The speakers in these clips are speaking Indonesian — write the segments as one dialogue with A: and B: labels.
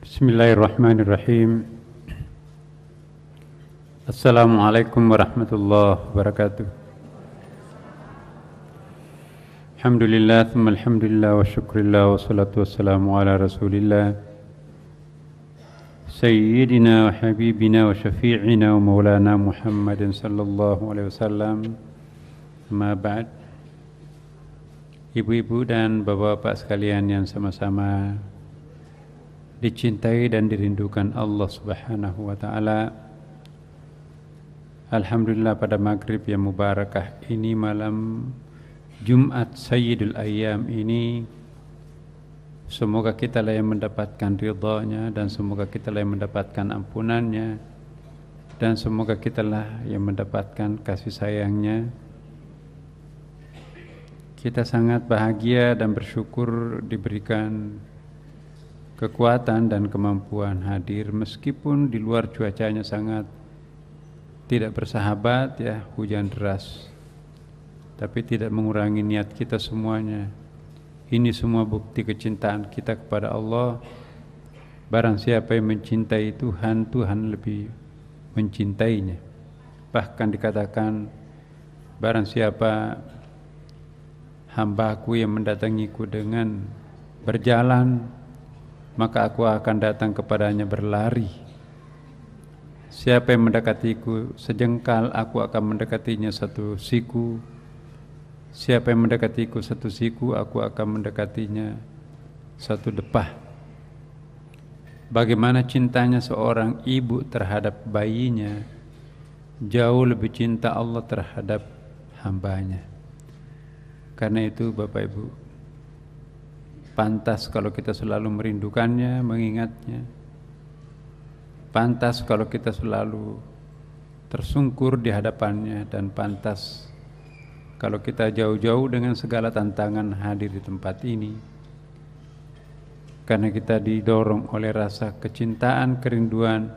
A: بسم الله الرحمن الرحيم السلام عليكم ورحمة الله وبركاته الحمد لله ثم الحمد لله والشكر لله والصلاة والسلام على رسول الله سيدنا وحبيبنا وشفيعنا ومولانا محمد صلى الله عليه وسلم ما بعد Ibu-ibu dan bapak-bapak sekalian yang sama-sama dicintai dan dirindukan Allah Subhanahu wa taala. Alhamdulillah pada maghrib yang mubarakah ini malam Jumat Sayyidul Ayyam ini Semoga kita lah yang mendapatkan ridhonya dan semoga kita lah yang mendapatkan ampunannya dan semoga kita lah yang mendapatkan kasih sayangnya. Kita sangat bahagia dan bersyukur diberikan kekuatan dan kemampuan hadir meskipun di luar cuacanya sangat tidak bersahabat ya hujan deras tapi tidak mengurangi niat kita semuanya ini semua bukti kecintaan kita kepada Allah barang siapa yang mencintai Tuhan Tuhan lebih mencintainya bahkan dikatakan barang siapa hambaku yang mendatangiku dengan berjalan maka aku akan datang kepadanya berlari. Siapa yang mendekatiku sejengkal, aku akan mendekatinya satu siku. Siapa yang mendekatiku satu siku, aku akan mendekatinya satu depah. Bagaimana cintanya seorang ibu terhadap bayinya, jauh lebih cinta Allah terhadap hambanya. Karena itu Bapak Ibu, Pantas kalau kita selalu merindukannya, mengingatnya. Pantas kalau kita selalu tersungkur di hadapannya dan pantas kalau kita jauh-jauh dengan segala tantangan hadir di tempat ini. Karena kita didorong oleh rasa kecintaan, kerinduan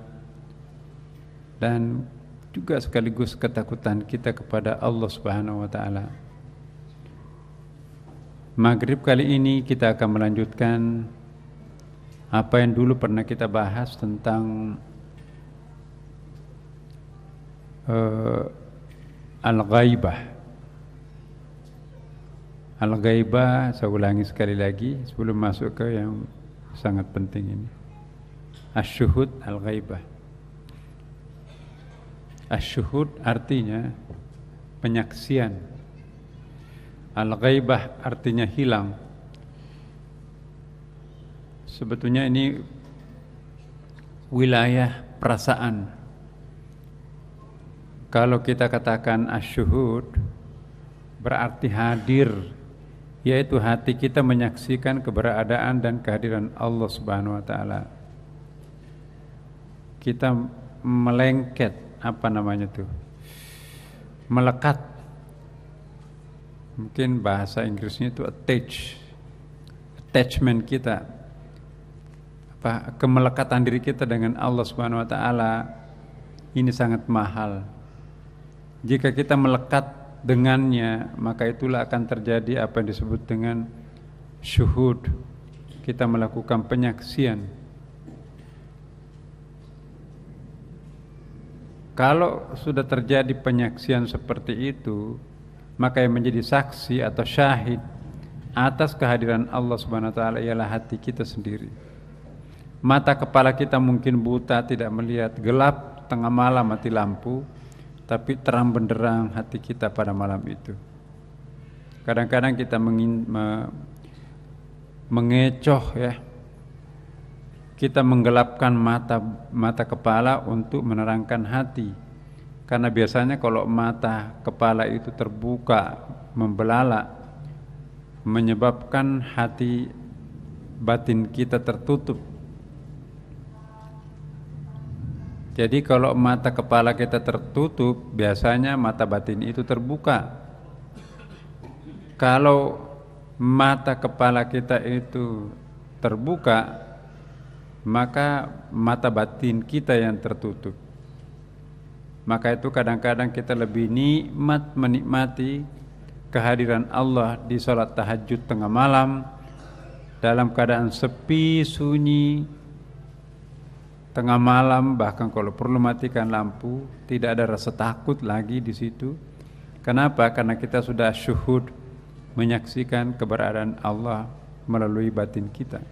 A: dan juga sekaligus ketakutan kita kepada Allah Subhanahu wa taala. Maghrib kali ini kita akan melanjutkan apa yang dulu pernah kita bahas tentang uh, al-ghaibah. Al-ghaibah saya ulangi sekali lagi sebelum masuk ke yang sangat penting ini. Asyuhud al-ghaibah. Asyuhud artinya penyaksian Al-ghaibah artinya hilang. Sebetulnya ini wilayah perasaan. Kalau kita katakan asyuhud berarti hadir yaitu hati kita menyaksikan keberadaan dan kehadiran Allah Subhanahu wa taala. Kita melengket apa namanya tuh? Melekat Mungkin bahasa Inggrisnya itu attach. Attachment kita. Apa kemelekatan diri kita dengan Allah Subhanahu wa taala ini sangat mahal. Jika kita melekat dengannya, maka itulah akan terjadi apa yang disebut dengan syuhud. Kita melakukan penyaksian. Kalau sudah terjadi penyaksian seperti itu, maka yang menjadi saksi atau syahid atas kehadiran Allah Subhanahu wa taala ialah hati kita sendiri. Mata kepala kita mungkin buta tidak melihat gelap tengah malam mati lampu, tapi terang benderang hati kita pada malam itu. Kadang-kadang kita mengin, me, mengecoh ya. Kita menggelapkan mata mata kepala untuk menerangkan hati karena biasanya kalau mata kepala itu terbuka, membelalak, menyebabkan hati batin kita tertutup. Jadi kalau mata kepala kita tertutup, biasanya mata batin itu terbuka. Kalau mata kepala kita itu terbuka, maka mata batin kita yang tertutup. Maka itu kadang-kadang kita lebih nikmat menikmati kehadiran Allah di sholat tahajud tengah malam dalam keadaan sepi, sunyi, tengah malam bahkan kalau perlu matikan lampu tidak ada rasa takut lagi di situ. Kenapa? Karena kita sudah syuhud menyaksikan keberadaan Allah melalui batin kita.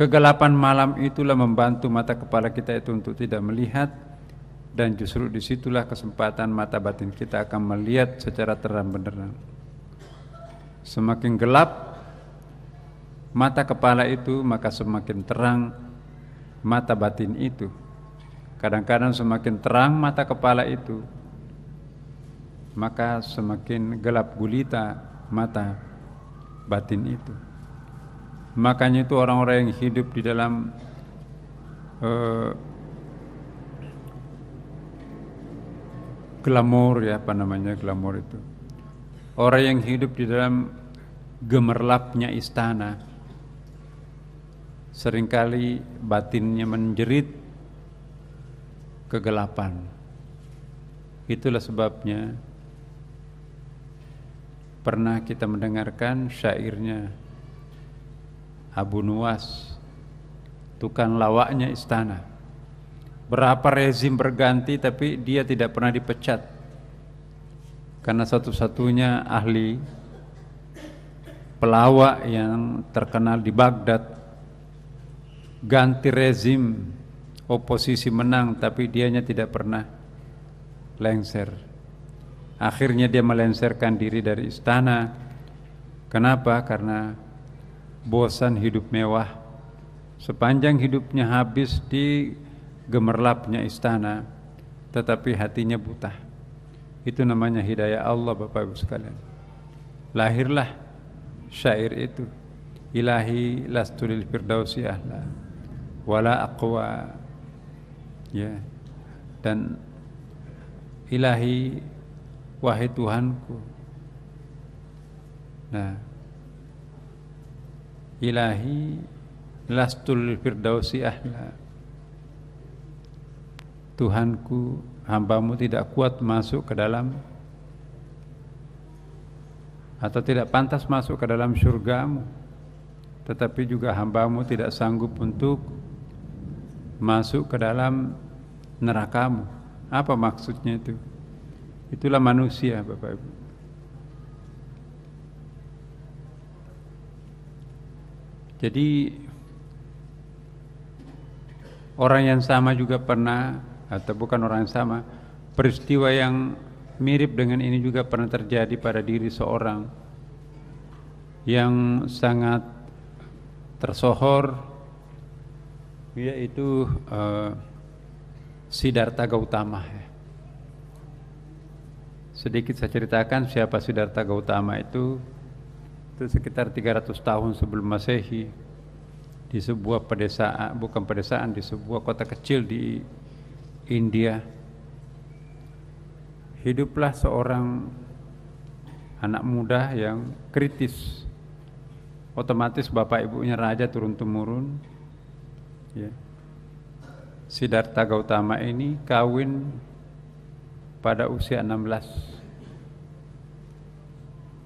A: Kegelapan malam itulah membantu mata kepala kita itu untuk tidak melihat dan justru disitulah kesempatan mata batin kita akan melihat secara terang benderang. Semakin gelap mata kepala itu maka semakin terang mata batin itu. Kadang-kadang semakin terang mata kepala itu maka semakin gelap gulita mata batin itu. Makanya itu orang-orang yang hidup di dalam uh, glamor ya apa namanya glamor itu. Orang yang hidup di dalam gemerlapnya istana seringkali batinnya menjerit kegelapan. Itulah sebabnya pernah kita mendengarkan syairnya Abu Nuwas, tukang lawaknya istana. Berapa rezim berganti tapi dia tidak pernah dipecat. Karena satu-satunya ahli pelawak yang terkenal di Baghdad ganti rezim oposisi menang tapi dianya tidak pernah lengser akhirnya dia melenserkan diri dari istana kenapa karena bosan hidup mewah. Sepanjang hidupnya habis di gemerlapnya istana, tetapi hatinya buta. Itu namanya hidayah Allah Bapak Ibu sekalian. Lahirlah syair itu. Ilahi lastulil firdausi ahla wala aqwa. Ya. Dan ilahi wahai Tuhanku. Nah, ilahi lastul firdausi ahla Tuhanku hambamu tidak kuat masuk ke dalam atau tidak pantas masuk ke dalam surgamu tetapi juga hambamu tidak sanggup untuk masuk ke dalam nerakamu apa maksudnya itu itulah manusia Bapak Ibu Jadi orang yang sama juga pernah atau bukan orang yang sama, peristiwa yang mirip dengan ini juga pernah terjadi pada diri seorang yang sangat tersohor yaitu uh, eh, Sidarta Gautama Sedikit saya ceritakan siapa Sidarta Gautama itu itu sekitar 300 tahun sebelum masehi di sebuah pedesaan, bukan pedesaan, di sebuah kota kecil di India. Hiduplah seorang anak muda yang kritis. Otomatis bapak ibunya raja turun-temurun. Ya. Siddhartha Gautama ini kawin pada usia 16.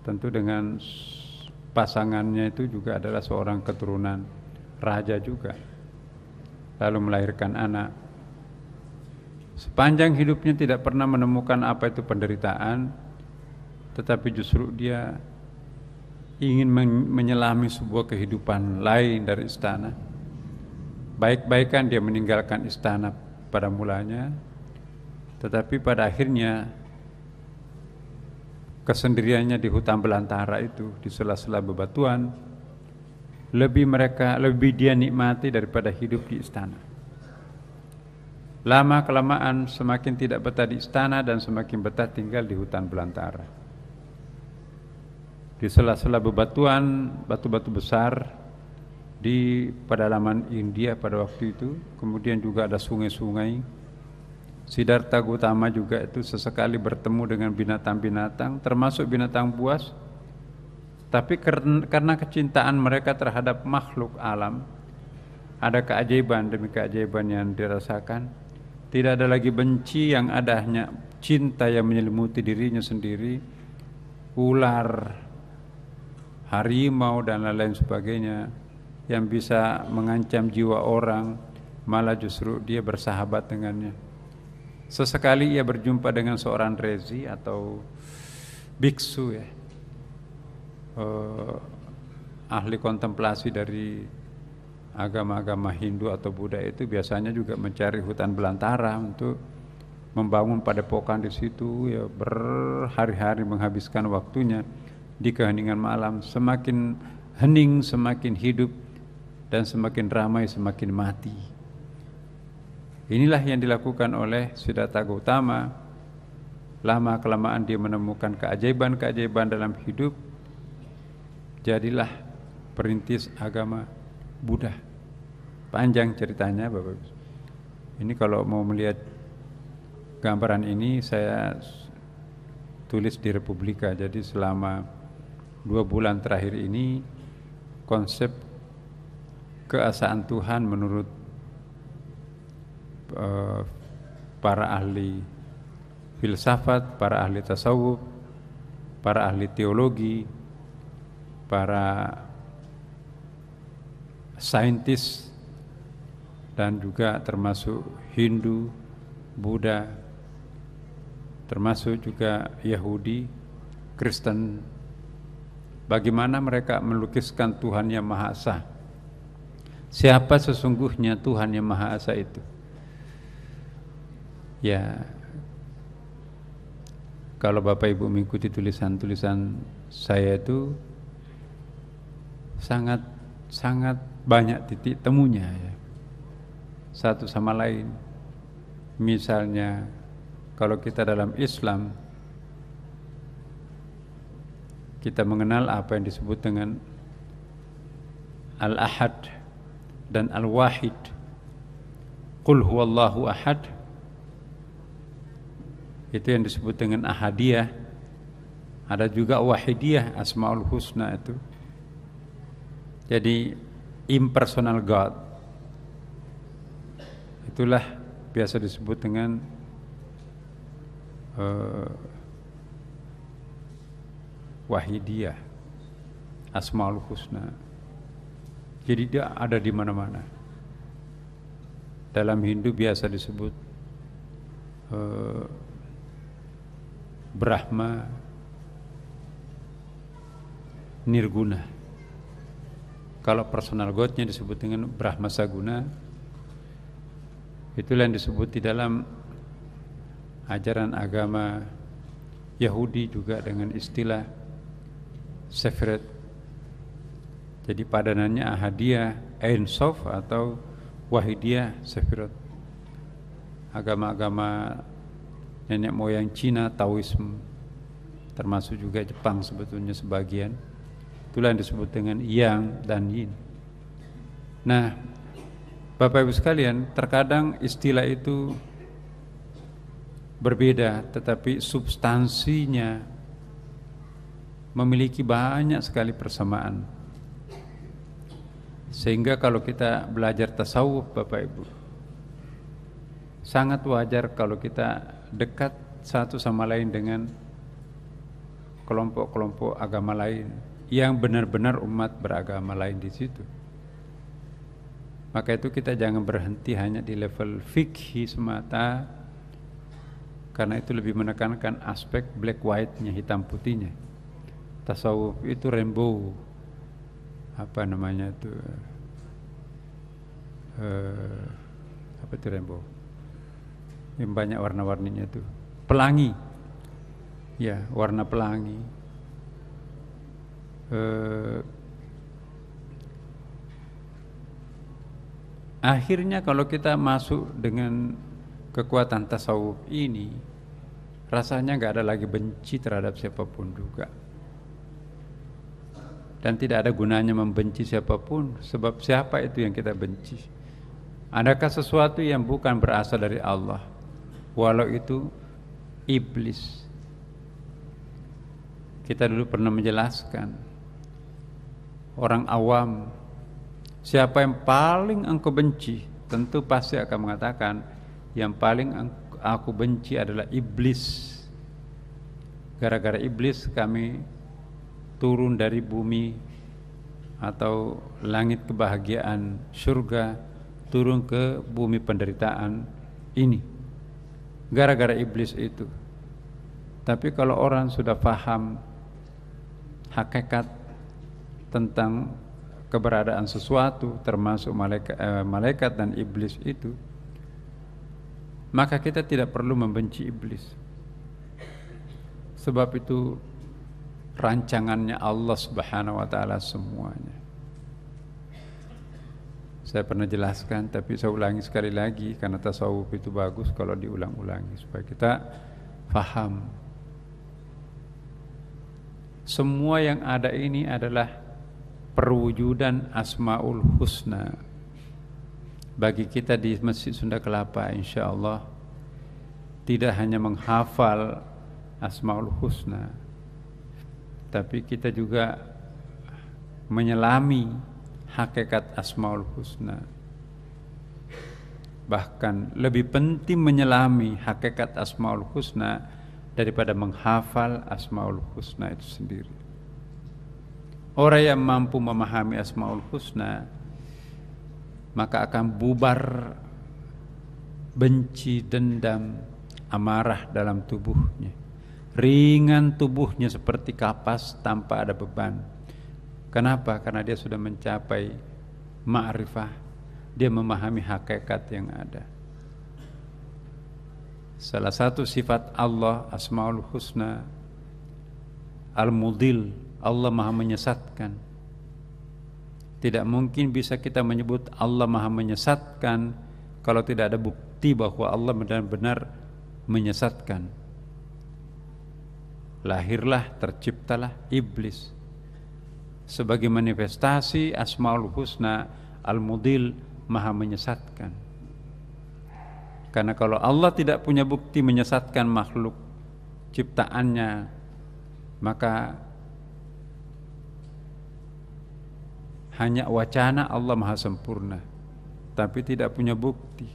A: Tentu dengan pasangannya itu juga adalah seorang keturunan raja juga lalu melahirkan anak sepanjang hidupnya tidak pernah menemukan apa itu penderitaan tetapi justru dia ingin menyelami sebuah kehidupan lain dari istana baik-baikan dia meninggalkan istana pada mulanya tetapi pada akhirnya kesendiriannya di hutan belantara itu di sela-sela bebatuan lebih mereka lebih dia nikmati daripada hidup di istana. Lama kelamaan semakin tidak betah di istana dan semakin betah tinggal di hutan belantara. Di sela-sela bebatuan, batu-batu besar di pedalaman India pada waktu itu, kemudian juga ada sungai-sungai Sidarta Gautama juga itu sesekali bertemu dengan binatang-binatang, termasuk binatang buas. Tapi karena kecintaan mereka terhadap makhluk alam, ada keajaiban demi keajaiban yang dirasakan. Tidak ada lagi benci yang ada hanya cinta yang menyelimuti dirinya sendiri. Ular, harimau dan lain-lain sebagainya yang bisa mengancam jiwa orang, malah justru dia bersahabat dengannya. Sesekali ia berjumpa dengan seorang rezi atau biksu ya, eh, ahli kontemplasi dari agama-agama Hindu atau Buddha itu biasanya juga mencari hutan belantara untuk membangun padepokan di situ ya berhari-hari menghabiskan waktunya di keheningan malam semakin hening semakin hidup dan semakin ramai semakin mati Inilah yang dilakukan oleh Siddhartha Gautama. Lama kelamaan dia menemukan keajaiban-keajaiban dalam hidup. Jadilah perintis agama Buddha. Panjang ceritanya Bapak Ibu. Ini kalau mau melihat gambaran ini saya tulis di Republika. Jadi selama dua bulan terakhir ini konsep keasaan Tuhan menurut Eh, para ahli filsafat, para ahli tasawuf, para ahli teologi, para saintis dan juga termasuk Hindu, Buddha, termasuk juga Yahudi, Kristen. Bagaimana mereka melukiskan Tuhan yang Maha Esa? Siapa sesungguhnya Tuhan yang Maha Esa itu? ya kalau Bapak Ibu mengikuti tulisan-tulisan saya itu sangat sangat banyak titik temunya ya. Satu sama lain. Misalnya kalau kita dalam Islam kita mengenal apa yang disebut dengan Al-Ahad dan Al-Wahid. Qul huwallahu ahad itu yang disebut dengan ahadiyah ada juga wahidiyah asmaul husna itu jadi impersonal God itulah biasa disebut dengan uh, wahidiyah asmaul husna jadi dia ada di mana-mana dalam Hindu biasa disebut eh, Brahma Nirguna kalau personal godnya disebut dengan Brahma Saguna itulah yang disebut di dalam ajaran agama Yahudi juga dengan istilah Sefret jadi padanannya Ahadiyah Ein Sof atau Wahidiyah Sefirot agama-agama nenek moyang Cina Taoisme termasuk juga Jepang sebetulnya sebagian itulah yang disebut dengan yang dan yin nah Bapak Ibu sekalian terkadang istilah itu berbeda tetapi substansinya memiliki banyak sekali persamaan sehingga kalau kita belajar tasawuf Bapak Ibu sangat wajar kalau kita dekat satu sama lain dengan kelompok-kelompok agama lain yang benar-benar umat beragama lain di situ. Maka itu kita jangan berhenti hanya di level fikih semata karena itu lebih menekankan aspek black white-nya, hitam putihnya. Tasawuf itu rainbow. Apa namanya itu? Uh, apa itu rainbow? yang banyak warna-warninya itu pelangi ya warna pelangi eh, akhirnya kalau kita masuk dengan kekuatan tasawuf ini rasanya nggak ada lagi benci terhadap siapapun juga dan tidak ada gunanya membenci siapapun sebab siapa itu yang kita benci adakah sesuatu yang bukan berasal dari Allah walau itu iblis. Kita dulu pernah menjelaskan orang awam siapa yang paling engkau benci tentu pasti akan mengatakan yang paling aku benci adalah iblis. Gara-gara iblis kami turun dari bumi atau langit kebahagiaan surga turun ke bumi penderitaan ini gara-gara iblis itu. Tapi kalau orang sudah paham hakikat tentang keberadaan sesuatu termasuk malaikat, eh, malaikat dan iblis itu, maka kita tidak perlu membenci iblis. Sebab itu rancangannya Allah Subhanahu wa taala semuanya. Saya pernah jelaskan tapi saya ulangi sekali lagi karena tasawuf itu bagus kalau diulang-ulangi supaya kita faham. Semua yang ada ini adalah perwujudan Asmaul Husna. Bagi kita di Masjid Sunda Kelapa insya Allah tidak hanya menghafal Asmaul Husna tapi kita juga menyelami hakikat Asmaul Husna. Bahkan lebih penting menyelami hakikat Asmaul Husna daripada menghafal Asmaul Husna itu sendiri. Orang yang mampu memahami Asmaul Husna maka akan bubar benci, dendam, amarah dalam tubuhnya. Ringan tubuhnya seperti kapas tanpa ada beban Kenapa? Karena dia sudah mencapai ma'rifah. Dia memahami hakikat yang ada. Salah satu sifat Allah Asmaul Husna Al-Mudil, Allah Maha menyesatkan. Tidak mungkin bisa kita menyebut Allah Maha menyesatkan kalau tidak ada bukti bahwa Allah benar-benar menyesatkan. Lahirlah, terciptalah iblis sebagai manifestasi Asmaul Husna Al-Mudil maha menyesatkan. Karena kalau Allah tidak punya bukti menyesatkan makhluk ciptaannya, maka hanya wacana Allah maha sempurna, tapi tidak punya bukti.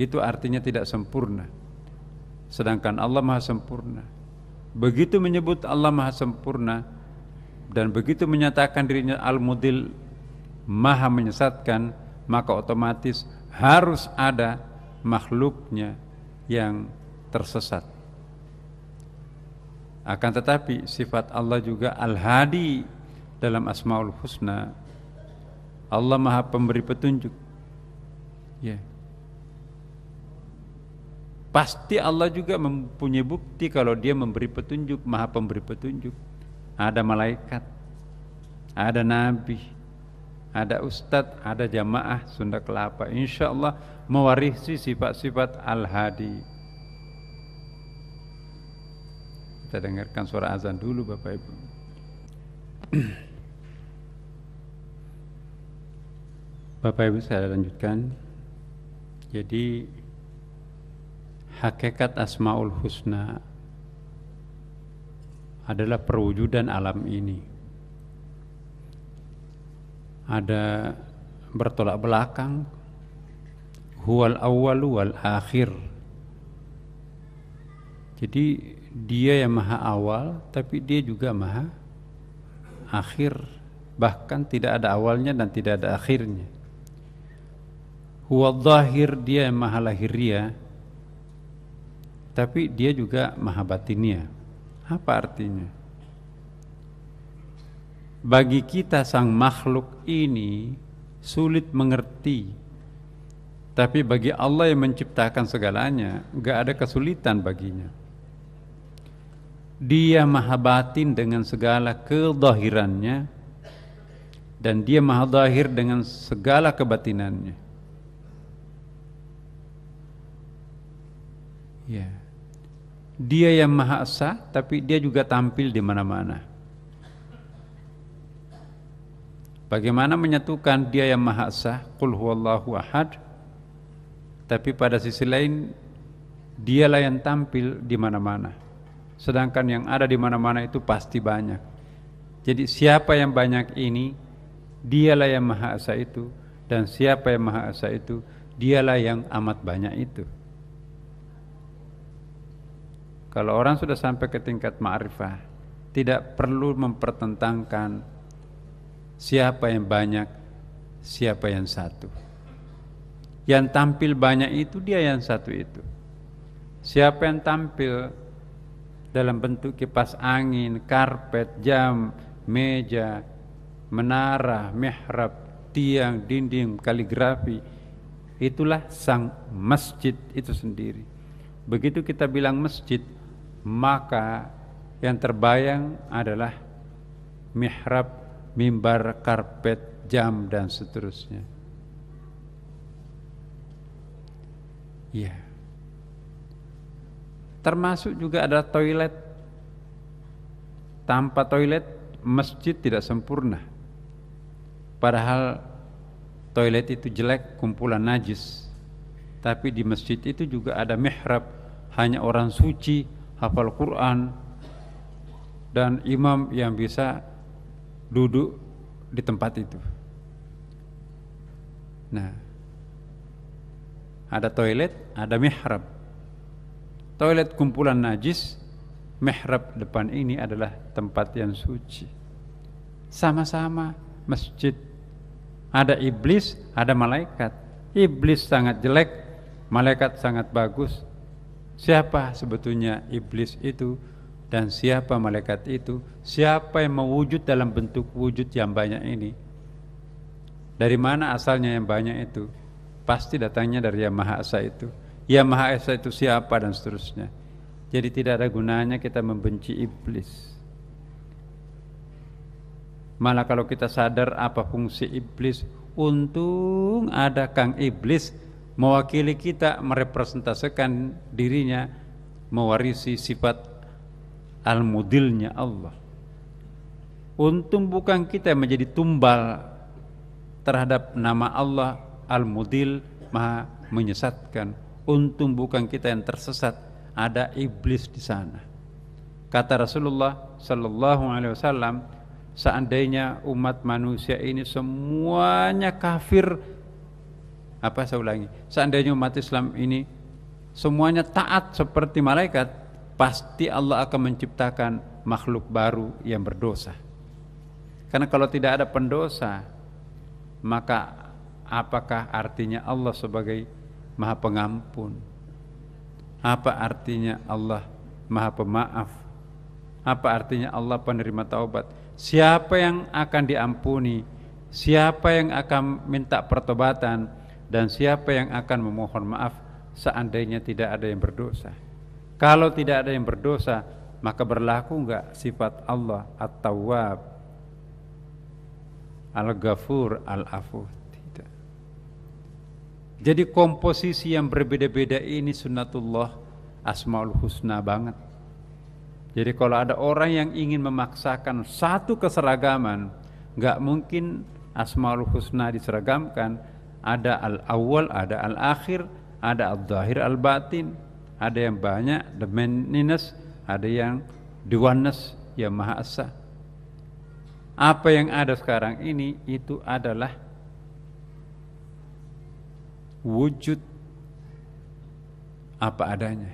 A: Itu artinya tidak sempurna. Sedangkan Allah maha sempurna. Begitu menyebut Allah maha sempurna, dan begitu menyatakan dirinya al-mudil maha menyesatkan maka otomatis harus ada makhluknya yang tersesat akan tetapi sifat Allah juga al-hadi dalam asmaul husna Allah maha pemberi petunjuk ya yeah. pasti Allah juga mempunyai bukti kalau dia memberi petunjuk maha pemberi petunjuk ada malaikat, ada nabi, ada ustadz, ada jamaah Sunda Kelapa. Insya Allah mewarisi sifat-sifat Al-Hadi. Kita dengarkan suara azan dulu Bapak Ibu. Bapak Ibu saya lanjutkan. Jadi hakikat Asmaul Husna adalah perwujudan alam ini. Ada bertolak belakang huwal awal wal akhir. Jadi dia yang maha awal tapi dia juga maha akhir. Bahkan tidak ada awalnya dan tidak ada akhirnya. Huwal zahir dia yang maha lahiria tapi dia juga maha batinnya apa artinya? Bagi kita sang makhluk ini sulit mengerti. Tapi bagi Allah yang menciptakan segalanya, gak ada kesulitan baginya. Dia maha batin dengan segala kedahirannya dan dia maha dahir dengan segala kebatinannya. Ya. Yeah. Dia yang maha esa, tapi dia juga tampil di mana-mana. Bagaimana menyatukan dia yang maha esa, qul huwallahu ahad, tapi pada sisi lain dialah yang tampil di mana-mana. Sedangkan yang ada di mana-mana itu pasti banyak. Jadi siapa yang banyak ini, dialah yang maha esa itu, dan siapa yang maha esa itu, dialah yang amat banyak itu. Kalau orang sudah sampai ke tingkat ma'rifah, tidak perlu mempertentangkan siapa yang banyak, siapa yang satu. Yang tampil banyak itu dia yang satu itu. Siapa yang tampil dalam bentuk kipas angin, karpet, jam, meja, menara, mihrab, tiang, dinding, kaligrafi, itulah sang masjid itu sendiri. Begitu kita bilang masjid, maka yang terbayang adalah mihrab, mimbar, karpet, jam dan seterusnya. Ya, Termasuk juga ada toilet. Tanpa toilet masjid tidak sempurna. Padahal toilet itu jelek, kumpulan najis. Tapi di masjid itu juga ada mihrab, hanya orang suci hafal Quran dan imam yang bisa duduk di tempat itu. Nah, ada toilet, ada mihrab. Toilet kumpulan najis, mihrab depan ini adalah tempat yang suci. Sama-sama masjid. Ada iblis, ada malaikat. Iblis sangat jelek, malaikat sangat bagus Siapa sebetulnya iblis itu dan siapa malaikat itu? Siapa yang mewujud dalam bentuk wujud yang banyak ini? Dari mana asalnya yang banyak itu? Pasti datangnya dari Yang Maha Esa itu. Yang Maha Esa itu siapa dan seterusnya. Jadi tidak ada gunanya kita membenci iblis. Malah kalau kita sadar apa fungsi iblis, untung ada Kang Iblis mewakili kita merepresentasikan dirinya mewarisi sifat al-mudilnya Allah untung bukan kita yang menjadi tumbal terhadap nama Allah al-mudil maha menyesatkan untung bukan kita yang tersesat ada iblis di sana kata Rasulullah sallallahu alaihi wasallam seandainya umat manusia ini semuanya kafir apa saya ulangi seandainya umat Islam ini semuanya taat seperti malaikat pasti Allah akan menciptakan makhluk baru yang berdosa karena kalau tidak ada pendosa maka apakah artinya Allah sebagai maha pengampun apa artinya Allah maha pemaaf apa artinya Allah penerima taubat siapa yang akan diampuni siapa yang akan minta pertobatan dan siapa yang akan memohon maaf seandainya tidak ada yang berdosa. Kalau tidak ada yang berdosa, maka berlaku enggak sifat Allah At-Tawwab, Al-Ghafur, Al-Afu? Jadi komposisi yang berbeda-beda ini sunnatullah Asmaul Husna banget. Jadi kalau ada orang yang ingin memaksakan satu keseragaman, nggak mungkin Asmaul Husna diseragamkan, ada al-awwal, ada al-akhir, ada al-zahir, al-batin. Ada yang banyak, the manliness, ada yang the oneness, yang maha esa. Apa yang ada sekarang ini itu adalah wujud apa adanya.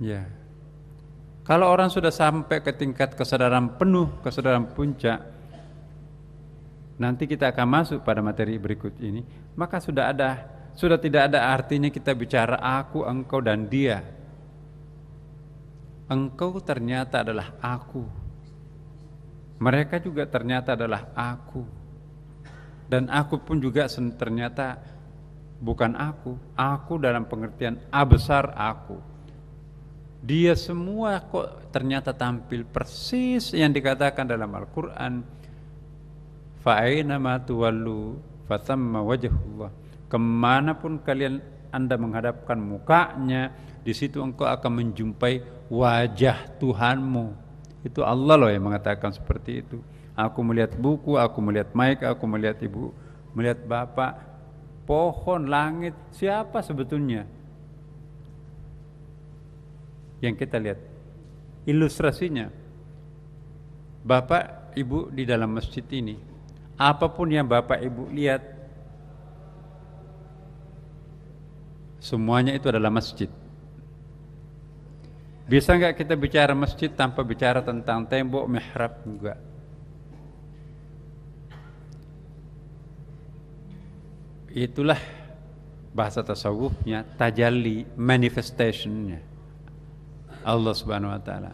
A: Ya. Kalau orang sudah sampai ke tingkat kesadaran penuh, kesadaran puncak, nanti kita akan masuk pada materi berikut ini, maka sudah ada sudah tidak ada artinya kita bicara aku, engkau dan dia. Engkau ternyata adalah aku. Mereka juga ternyata adalah aku. Dan aku pun juga ternyata bukan aku. Aku dalam pengertian A besar aku. Dia semua kok ternyata tampil persis yang dikatakan dalam Al-Quran fa'ainama tuwallu fatamma wajhullah kemanapun kalian anda menghadapkan mukanya di situ engkau akan menjumpai wajah Tuhanmu itu Allah loh yang mengatakan seperti itu aku melihat buku aku melihat Mike aku melihat ibu melihat bapak pohon langit siapa sebetulnya yang kita lihat ilustrasinya bapak ibu di dalam masjid ini apapun yang Bapak Ibu lihat, semuanya itu adalah masjid. Bisa nggak kita bicara masjid tanpa bicara tentang tembok mihrab juga? Itulah bahasa tasawufnya, tajalli, manifestationnya. Allah Subhanahu wa taala.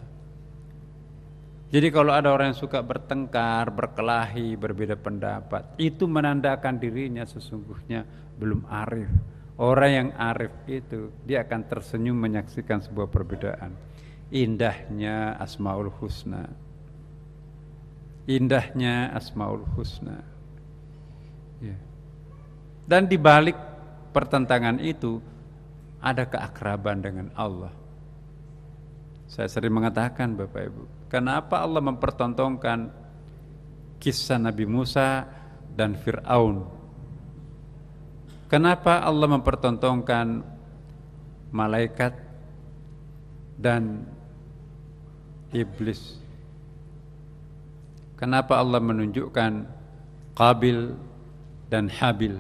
A: Jadi kalau ada orang yang suka bertengkar, berkelahi, berbeda pendapat, itu menandakan dirinya sesungguhnya belum arif. Orang yang arif itu dia akan tersenyum menyaksikan sebuah perbedaan. Indahnya Asmaul Husna. Indahnya Asmaul Husna. Ya. Dan di balik pertentangan itu ada keakraban dengan Allah. Saya sering mengatakan Bapak Ibu, Kenapa Allah mempertontonkan kisah Nabi Musa dan Fir'aun? Kenapa Allah mempertontonkan malaikat dan iblis? Kenapa Allah menunjukkan Qabil dan Habil?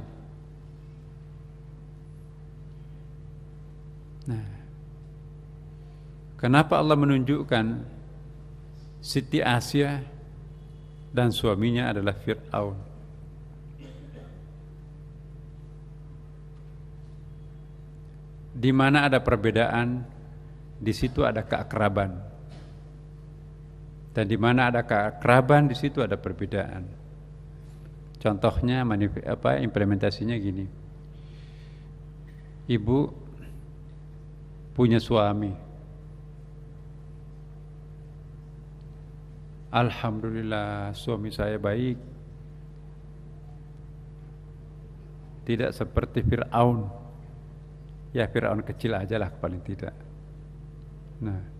A: Nah, kenapa Allah menunjukkan Siti Asia dan suaminya adalah Fir'aun. Di mana ada perbedaan, di situ ada keakraban. Dan di mana ada keakraban, di situ ada perbedaan. Contohnya apa implementasinya gini. Ibu punya suami, Alhamdulillah suami saya baik Tidak seperti Fir'aun Ya Fir'aun kecil aja lah paling tidak Nah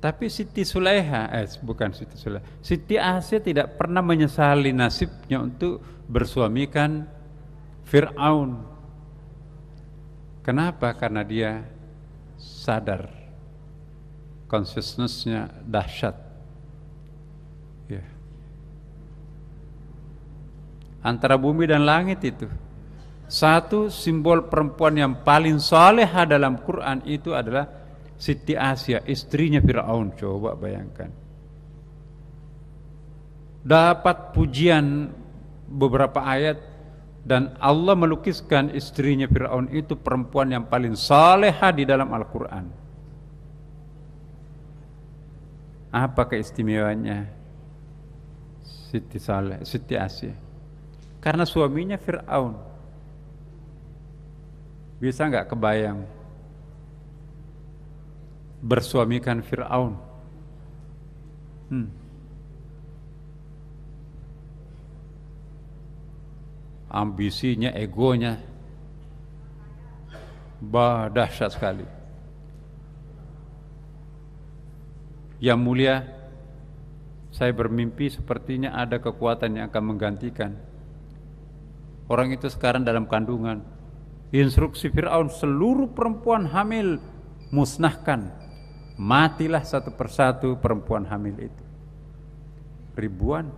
A: tapi Siti Sulaiha, eh bukan Siti Sulaiha, Siti Asia tidak pernah menyesali nasibnya untuk bersuamikan Fir'aun. Kenapa? Karena dia sadar consciousnessnya dahsyat. Ya. Antara bumi dan langit itu. Satu simbol perempuan yang paling soleh dalam Quran itu adalah Siti Asia, istrinya Fir'aun. Coba bayangkan. Dapat pujian beberapa ayat dan Allah melukiskan istrinya Firaun itu perempuan yang paling salehah di dalam Al-Qur'an. Apa keistimewaannya Siti Saleh, Siti Asih? Karena suaminya Fir'aun. Bisa nggak kebayang bersuamikan Fir'aun? Hmm. Ambisinya, egonya, bah, dahsyat sekali. Yang mulia, saya bermimpi sepertinya ada kekuatan yang akan menggantikan. Orang itu sekarang dalam kandungan. Instruksi Fir'aun seluruh perempuan hamil musnahkan. Matilah satu persatu perempuan hamil itu. Ribuan.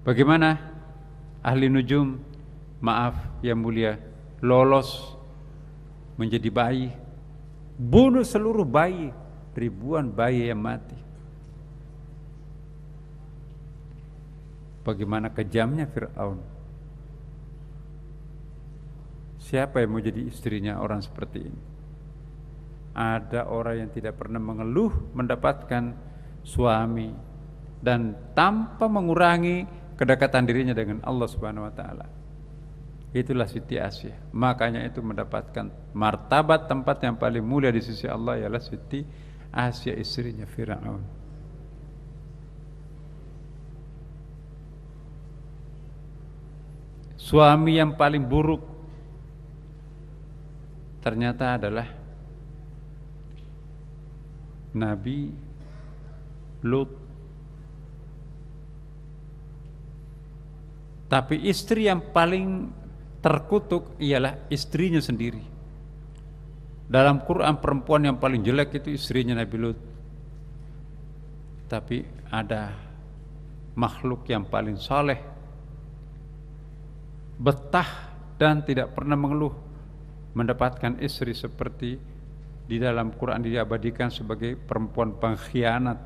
A: Bagaimana ahli nujum, maaf yang mulia, lolos menjadi bayi. Bunuh seluruh bayi ribuan bayi yang mati. Bagaimana kejamnya Fir'aun. Siapa yang mau jadi istrinya orang seperti ini? Ada orang yang tidak pernah mengeluh mendapatkan suami dan tanpa mengurangi kedekatan dirinya dengan Allah Subhanahu wa taala. Itulah Siti Asih. Makanya itu mendapatkan martabat tempat yang paling mulia di sisi Allah ialah Siti Asia istrinya Firaun. Suami yang paling buruk ternyata adalah Nabi Lut. Tapi istri yang paling terkutuk ialah istrinya sendiri. Dalam Quran perempuan yang paling jelek itu istrinya Nabi Lut. Tapi ada makhluk yang paling saleh. Betah dan tidak pernah mengeluh mendapatkan istri seperti di dalam Quran diabadikan sebagai perempuan pengkhianat.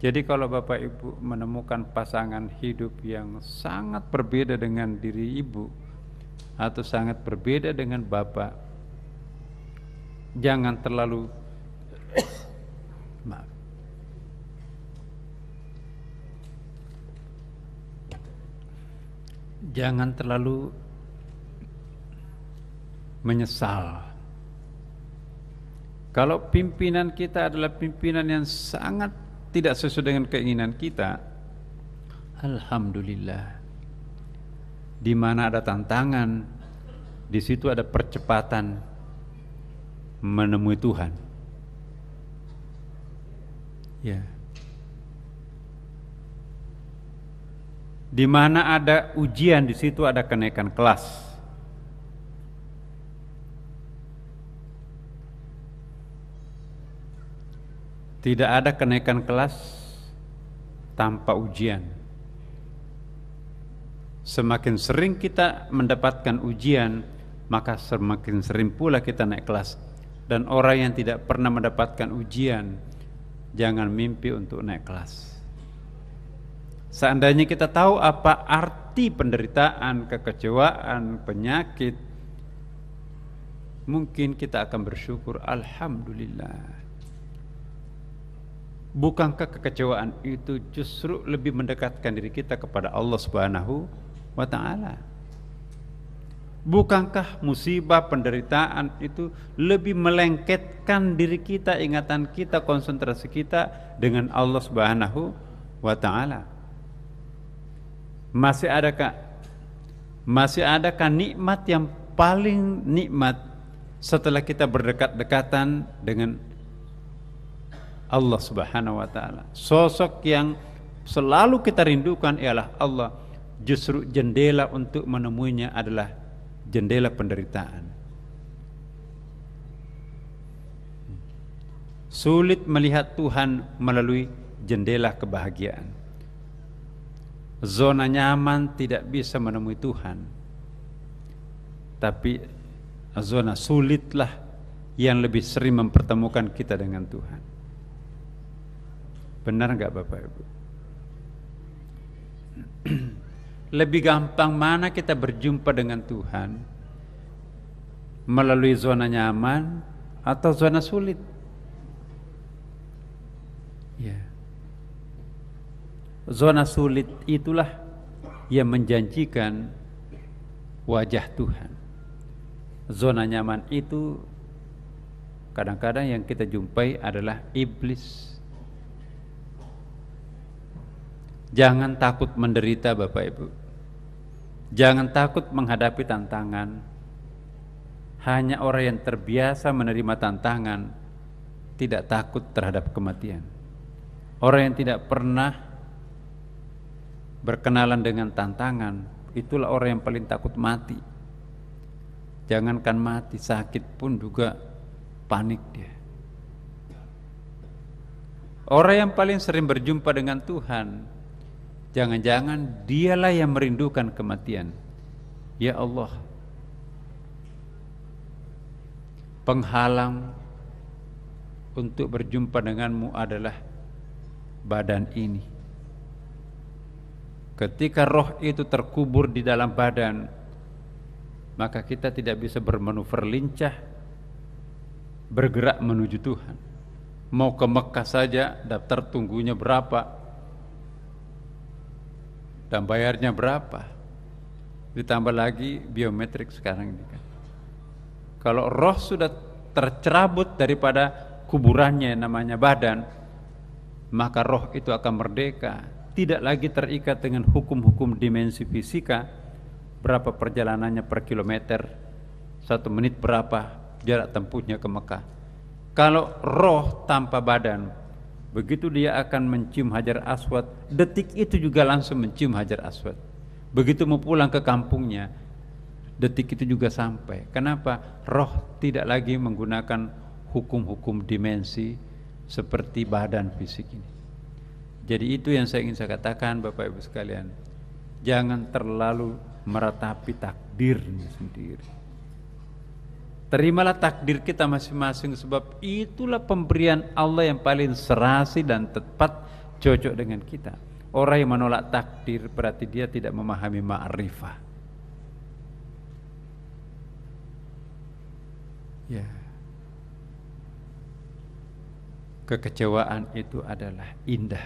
A: Jadi kalau Bapak Ibu menemukan pasangan hidup yang sangat berbeda dengan diri Ibu atau sangat berbeda dengan Bapak, jangan terlalu jangan terlalu menyesal kalau pimpinan kita adalah pimpinan yang sangat tidak sesuai dengan keinginan kita alhamdulillah di mana ada tantangan di situ ada percepatan menemui Tuhan. Ya. Di mana ada ujian di situ ada kenaikan kelas. Tidak ada kenaikan kelas tanpa ujian. Semakin sering kita mendapatkan ujian, maka semakin sering pula kita naik kelas dan orang yang tidak pernah mendapatkan ujian, jangan mimpi untuk naik kelas. Seandainya kita tahu apa arti penderitaan, kekecewaan, penyakit, mungkin kita akan bersyukur alhamdulillah. Bukankah kekecewaan itu justru lebih mendekatkan diri kita kepada Allah Subhanahu wa taala? Bukankah musibah penderitaan itu lebih melengketkan diri kita, ingatan kita, konsentrasi kita dengan Allah Subhanahu wa taala? Masih adakah masih adakah nikmat yang paling nikmat setelah kita berdekat-dekatan dengan Allah Subhanahu wa taala? Sosok yang selalu kita rindukan ialah Allah. Justru jendela untuk menemuinya adalah jendela penderitaan. Sulit melihat Tuhan melalui jendela kebahagiaan. Zona nyaman tidak bisa menemui Tuhan. Tapi zona sulitlah yang lebih sering mempertemukan kita dengan Tuhan. Benar nggak Bapak Ibu? lebih gampang mana kita berjumpa dengan Tuhan melalui zona nyaman atau zona sulit? Ya. Zona sulit itulah yang menjanjikan wajah Tuhan. Zona nyaman itu kadang-kadang yang kita jumpai adalah iblis. Jangan takut menderita Bapak Ibu. Jangan takut menghadapi tantangan. Hanya orang yang terbiasa menerima tantangan tidak takut terhadap kematian. Orang yang tidak pernah berkenalan dengan tantangan, itulah orang yang paling takut mati. Jangankan mati, sakit pun juga panik dia. Orang yang paling sering berjumpa dengan Tuhan Jangan-jangan dialah yang merindukan kematian. Ya Allah, penghalang untuk berjumpa denganmu adalah badan ini. Ketika roh itu terkubur di dalam badan, maka kita tidak bisa bermanuver lincah, bergerak menuju Tuhan. Mau ke Mekah saja, daftar tunggunya berapa, dan bayarnya berapa. Ditambah lagi biometrik sekarang ini kan. Kalau roh sudah tercerabut daripada kuburannya namanya badan, maka roh itu akan merdeka, tidak lagi terikat dengan hukum-hukum dimensi fisika, berapa perjalanannya per kilometer, satu menit berapa jarak tempuhnya ke Mekah. Kalau roh tanpa badan Begitu dia akan mencium Hajar Aswad, detik itu juga langsung mencium Hajar Aswad. Begitu mau pulang ke kampungnya, detik itu juga sampai. Kenapa? Roh tidak lagi menggunakan hukum-hukum dimensi seperti badan fisik ini. Jadi itu yang saya ingin saya katakan Bapak Ibu sekalian. Jangan terlalu meratapi takdirnya sendiri. Terimalah takdir kita masing-masing sebab itulah pemberian Allah yang paling serasi dan tepat cocok dengan kita. Orang yang menolak takdir berarti dia tidak memahami ma'rifah. Ya. Kekecewaan itu adalah indah.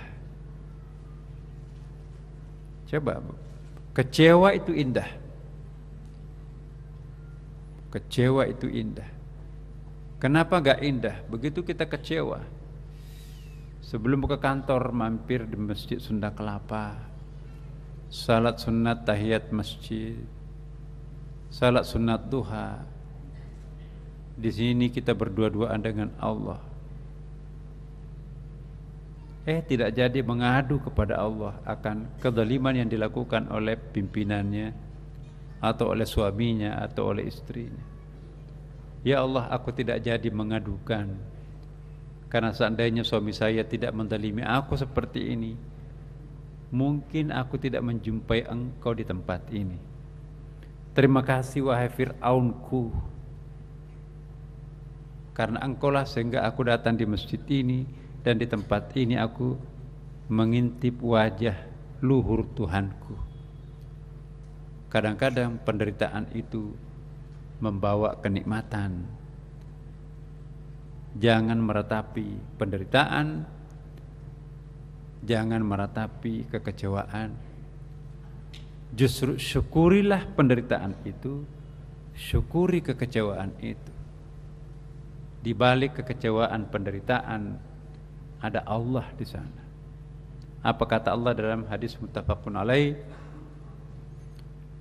A: Coba kecewa itu indah. Kecewa itu indah. Kenapa gak indah? Begitu kita kecewa. Sebelum ke kantor mampir di Masjid Sunda Kelapa. Salat sunat tahiyat masjid. Salat sunat duha. Di sini kita berdua-duaan dengan Allah. Eh tidak jadi mengadu kepada Allah akan kedaliman yang dilakukan oleh pimpinannya atau oleh suaminya atau oleh istrinya. Ya Allah, aku tidak jadi mengadukan. Karena seandainya suami saya tidak mendalimi aku seperti ini, mungkin aku tidak menjumpai engkau di tempat ini. Terima kasih wahai Fir'aunku, karena engkau lah sehingga aku datang di masjid ini dan di tempat ini aku mengintip wajah luhur Tuhanku. Kadang-kadang penderitaan itu membawa kenikmatan. Jangan meratapi penderitaan, jangan meratapi kekecewaan. Justru syukurilah penderitaan itu, syukuri kekecewaan itu. Di balik kekecewaan penderitaan ada Allah di sana. Apa kata Allah dalam hadis muttafaqun alaih?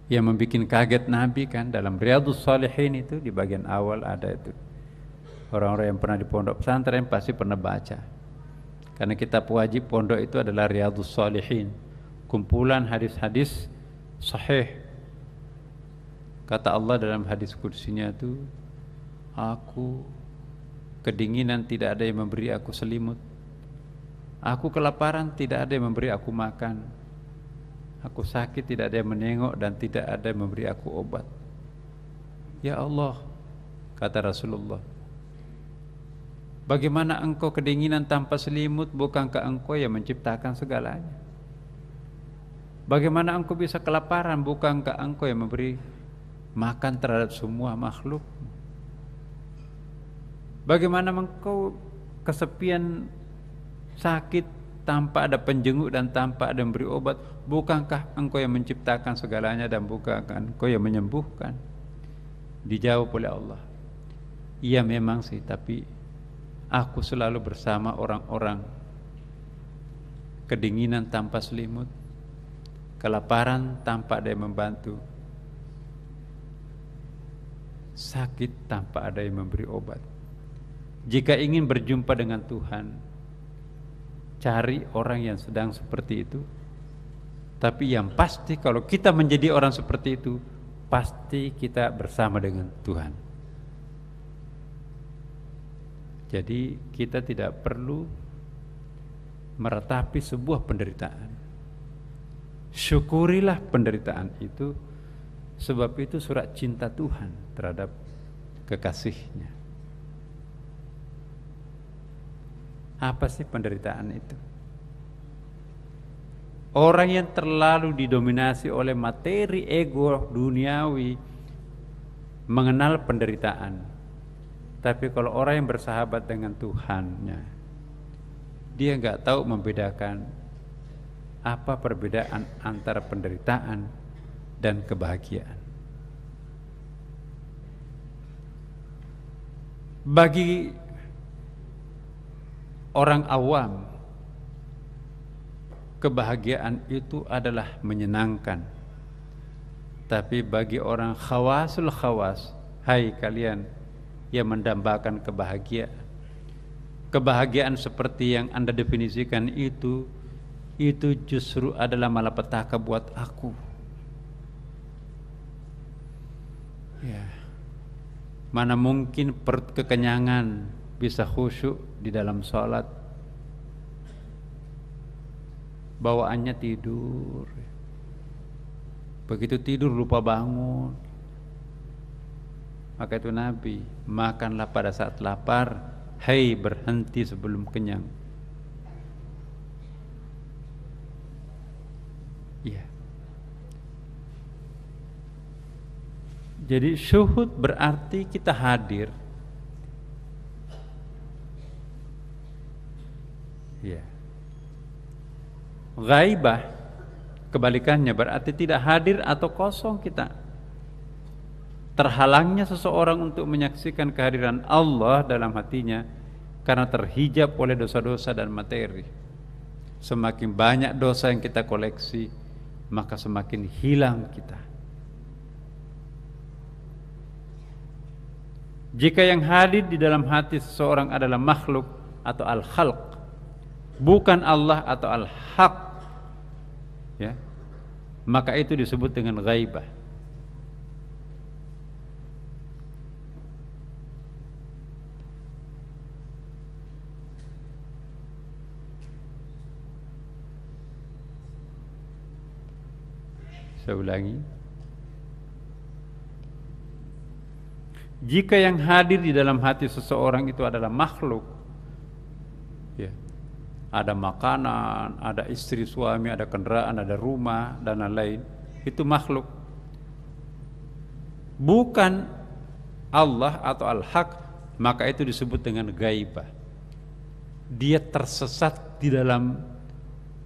A: yang membuat kaget Nabi kan dalam Riyadus Salihin itu di bagian awal ada itu orang-orang yang pernah di pondok pesantren pasti pernah baca karena kita wajib pondok itu adalah Riyadus Salihin kumpulan hadis-hadis sahih kata Allah dalam hadis kursinya itu aku kedinginan tidak ada yang memberi aku selimut aku kelaparan tidak ada yang memberi aku makan Aku sakit tidak ada yang menengok dan tidak ada yang memberi aku obat. Ya Allah, kata Rasulullah. Bagaimana engkau kedinginan tanpa selimut bukankah engkau yang menciptakan segalanya? Bagaimana engkau bisa kelaparan bukankah engkau yang memberi makan terhadap semua makhluk? Bagaimana engkau kesepian sakit tanpa ada penjenguk dan tanpa ada memberi obat Bukankah engkau yang menciptakan segalanya dan bukankah engkau yang menyembuhkan? Dijawab oleh Allah. Ia memang sih, tapi aku selalu bersama orang-orang kedinginan tanpa selimut, kelaparan tanpa ada yang membantu, sakit tanpa ada yang memberi obat. Jika ingin berjumpa dengan Tuhan, cari orang yang sedang seperti itu, tapi yang pasti kalau kita menjadi orang seperti itu, pasti kita bersama dengan Tuhan. Jadi kita tidak perlu meratapi sebuah penderitaan. Syukurilah penderitaan itu sebab itu surat cinta Tuhan terhadap kekasihnya. Apa sih penderitaan itu? Orang yang terlalu didominasi oleh materi ego duniawi mengenal penderitaan. Tapi kalau orang yang bersahabat dengan Tuhannya, dia nggak tahu membedakan apa perbedaan antara penderitaan dan kebahagiaan. Bagi orang awam, kebahagiaan itu adalah menyenangkan. Tapi bagi orang khawasul khawas, hai kalian yang mendambakan kebahagiaan. Kebahagiaan seperti yang Anda definisikan itu, itu justru adalah malapetaka buat aku. Ya. Mana mungkin perut kekenyangan bisa khusyuk di dalam sholat bawaannya tidur. Begitu tidur lupa bangun. Maka itu Nabi, makanlah pada saat lapar, hei berhenti sebelum kenyang. Ya. Jadi syuhud berarti kita hadir. Ya. Yeah. Ghaibah kebalikannya berarti tidak hadir atau kosong kita. Terhalangnya seseorang untuk menyaksikan kehadiran Allah dalam hatinya karena terhijab oleh dosa-dosa dan materi. Semakin banyak dosa yang kita koleksi, maka semakin hilang kita. Jika yang hadir di dalam hati seseorang adalah makhluk atau al-khalq, bukan Allah atau al-haq, ya maka itu disebut dengan ghaibah Saya ulangi Jika yang hadir di dalam hati seseorang itu adalah makhluk ada makanan, ada istri suami, ada kendaraan, ada rumah dan lain-lain. Itu makhluk. Bukan Allah atau Al-Haq, maka itu disebut dengan gaibah. Dia tersesat di dalam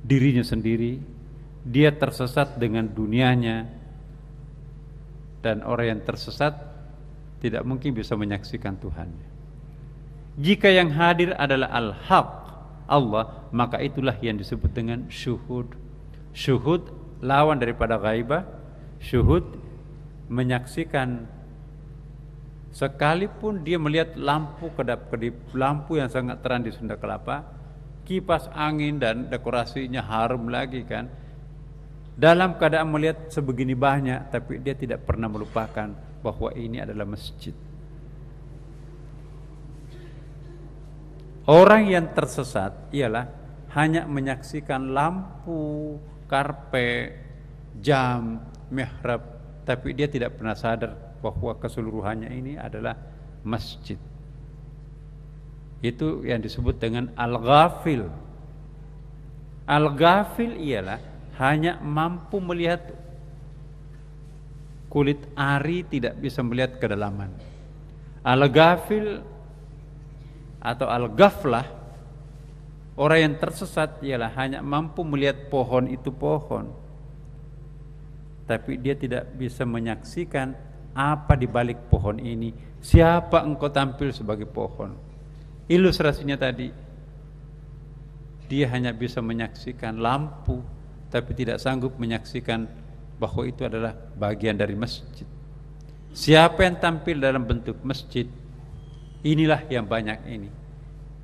A: dirinya sendiri, dia tersesat dengan dunianya. Dan orang yang tersesat tidak mungkin bisa menyaksikan Tuhan. Jika yang hadir adalah Al-Haq, Allah maka itulah yang disebut dengan syuhud syuhud lawan daripada gaibah syuhud menyaksikan sekalipun dia melihat lampu kedap kedip lampu yang sangat terang di Sunda Kelapa kipas angin dan dekorasinya harum lagi kan dalam keadaan melihat sebegini banyak tapi dia tidak pernah melupakan bahwa ini adalah masjid Orang yang tersesat ialah hanya menyaksikan lampu, karpet, jam, mihrab, tapi dia tidak pernah sadar bahwa keseluruhannya ini adalah masjid. Itu yang disebut dengan al-ghafil. Al-ghafil ialah hanya mampu melihat kulit ari tidak bisa melihat kedalaman. Al-ghafil atau al-ghaflah orang yang tersesat ialah hanya mampu melihat pohon itu pohon tapi dia tidak bisa menyaksikan apa di balik pohon ini siapa engkau tampil sebagai pohon ilustrasinya tadi dia hanya bisa menyaksikan lampu tapi tidak sanggup menyaksikan bahwa itu adalah bagian dari masjid siapa yang tampil dalam bentuk masjid Inilah yang banyak ini.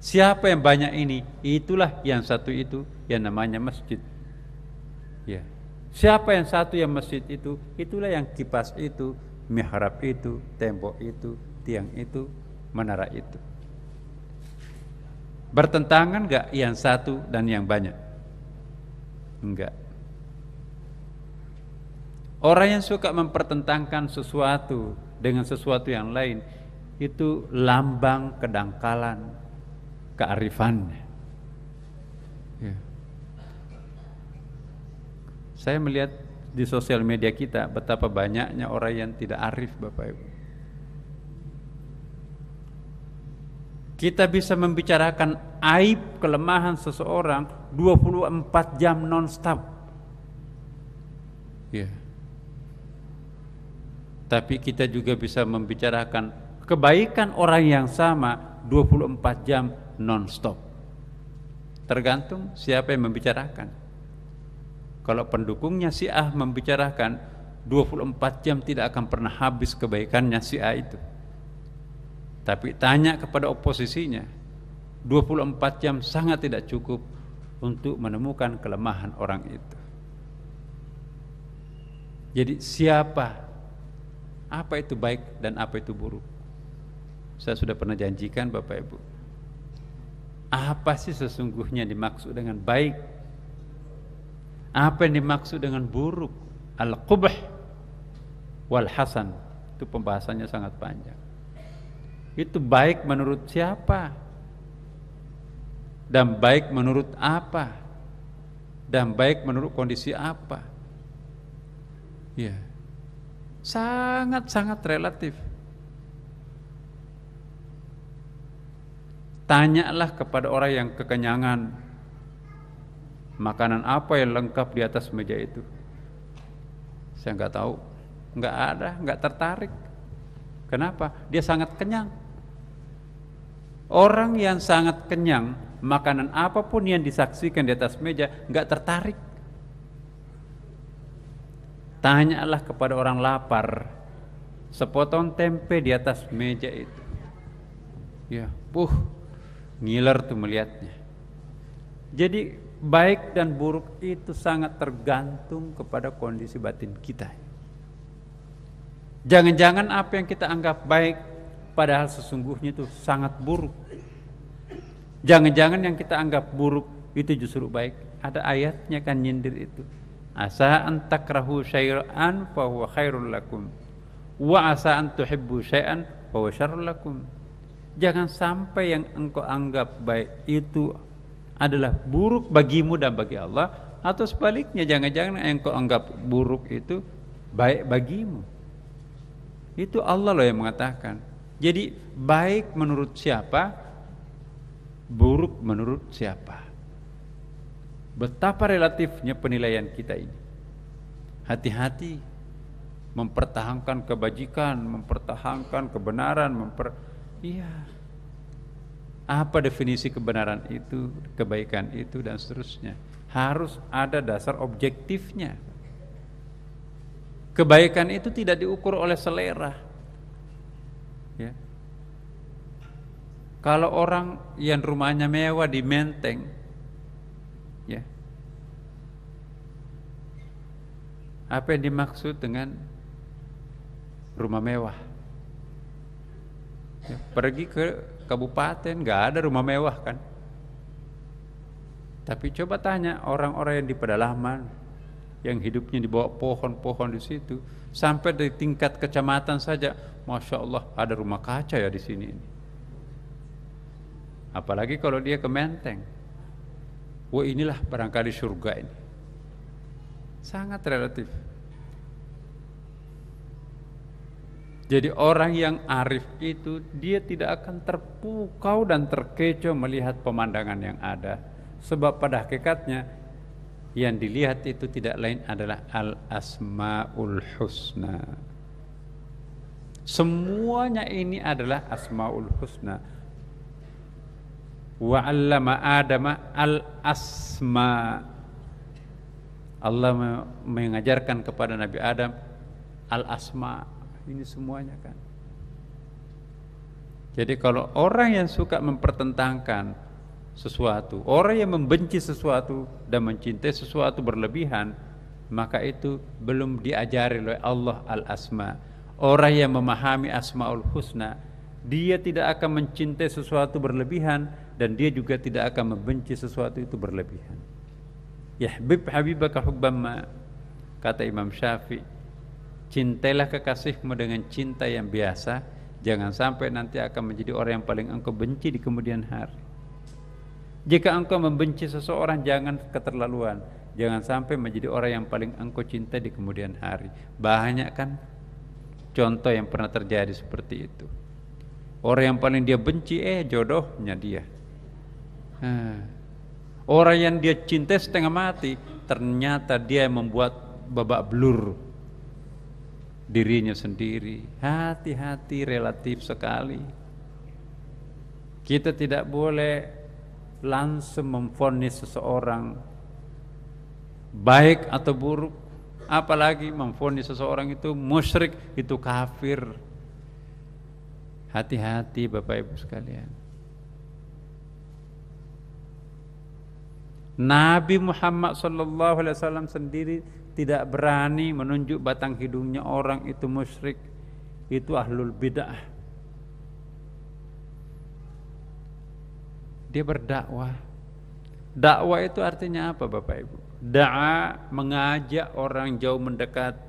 A: Siapa yang banyak ini? Itulah yang satu itu yang namanya masjid. Ya. Siapa yang satu yang masjid itu? Itulah yang kipas itu, mihrab itu, tembok itu, tiang itu, menara itu. Bertentangan enggak yang satu dan yang banyak? Enggak. Orang yang suka mempertentangkan sesuatu dengan sesuatu yang lain, itu lambang kedangkalan kearifan. Ya. Saya melihat di sosial media kita betapa banyaknya orang yang tidak arif Bapak Ibu. Kita bisa membicarakan aib kelemahan seseorang 24 jam nonstop. Ya. Tapi kita juga bisa membicarakan kebaikan orang yang sama 24 jam non-stop. Tergantung siapa yang membicarakan. Kalau pendukungnya si A membicarakan, 24 jam tidak akan pernah habis kebaikannya si A itu. Tapi tanya kepada oposisinya, 24 jam sangat tidak cukup untuk menemukan kelemahan orang itu. Jadi siapa? Apa itu baik dan apa itu buruk? Saya sudah pernah janjikan Bapak Ibu. Apa sih sesungguhnya dimaksud dengan baik? Apa yang dimaksud dengan buruk? Al-qubh wal hasan. Itu pembahasannya sangat panjang. Itu baik menurut siapa? Dan baik menurut apa? Dan baik menurut kondisi apa? Ya. Sangat-sangat relatif. Tanyalah kepada orang yang kekenyangan. Makanan apa yang lengkap di atas meja itu? Saya nggak tahu. Nggak ada, nggak tertarik. Kenapa? Dia sangat kenyang. Orang yang sangat kenyang, makanan apapun yang disaksikan di atas meja, nggak tertarik. Tanyalah kepada orang lapar Sepotong tempe di atas meja itu Ya, puh ngiler tuh melihatnya. Jadi baik dan buruk itu sangat tergantung kepada kondisi batin kita. Jangan-jangan apa yang kita anggap baik padahal sesungguhnya itu sangat buruk. Jangan-jangan yang kita anggap buruk itu justru baik. Ada ayatnya kan nyindir itu. Asa antakrahu syai'an fa huwa khairul lakum wa asa antuhibbu syai'an fa huwa syarrul lakum. Jangan sampai yang engkau anggap baik itu adalah buruk bagimu dan bagi Allah atau sebaliknya jangan-jangan yang engkau anggap buruk itu baik bagimu. Itu Allah loh yang mengatakan. Jadi baik menurut siapa, buruk menurut siapa. Betapa relatifnya penilaian kita ini. Hati-hati mempertahankan kebajikan, mempertahankan kebenaran, memper Iya. Apa definisi kebenaran itu, kebaikan itu dan seterusnya. Harus ada dasar objektifnya. Kebaikan itu tidak diukur oleh selera. Ya. Kalau orang yang rumahnya mewah di Menteng, ya. Apa yang dimaksud dengan rumah mewah? pergi ke kabupaten, nggak ada rumah mewah kan. Tapi coba tanya orang-orang yang di pedalaman, yang hidupnya di bawah pohon-pohon di situ, sampai dari tingkat kecamatan saja, masya Allah ada rumah kaca ya di sini. ini Apalagi kalau dia ke Menteng, wah inilah barangkali surga ini. Sangat relatif. Jadi orang yang arif itu dia tidak akan terpukau dan terkecoh melihat pemandangan yang ada. Sebab pada hakikatnya yang dilihat itu tidak lain adalah al-asmaul husna. Semuanya ini adalah asmaul husna. Wa 'allama Adama al-asma. Allah mengajarkan kepada Nabi Adam al-asma ini semuanya kan. Jadi kalau orang yang suka mempertentangkan sesuatu, orang yang membenci sesuatu dan mencintai sesuatu berlebihan, maka itu belum diajari oleh Allah al-asma. Orang yang memahami asmaul husna, dia tidak akan mencintai sesuatu berlebihan dan dia juga tidak akan membenci sesuatu itu berlebihan. Yahbib habibaka hubban kata Imam Syafi'i Cintailah kekasihmu dengan cinta yang biasa, jangan sampai nanti akan menjadi orang yang paling engkau benci di kemudian hari. Jika engkau membenci seseorang, jangan keterlaluan. Jangan sampai menjadi orang yang paling engkau cinta di kemudian hari. Banyak kan contoh yang pernah terjadi seperti itu. Orang yang paling dia benci, eh jodohnya dia. Orang yang dia cintai setengah mati, ternyata dia yang membuat babak belur dirinya sendiri. Hati-hati relatif sekali. Kita tidak boleh langsung memfonis seseorang baik atau buruk, apalagi memfonis seseorang itu musyrik, itu kafir. Hati-hati Bapak Ibu sekalian. Nabi Muhammad sallallahu alaihi wasallam sendiri tidak berani menunjuk batang hidungnya orang itu musyrik itu ahlul bidah dia berdakwah dakwah itu artinya apa Bapak Ibu da'a mengajak orang jauh mendekat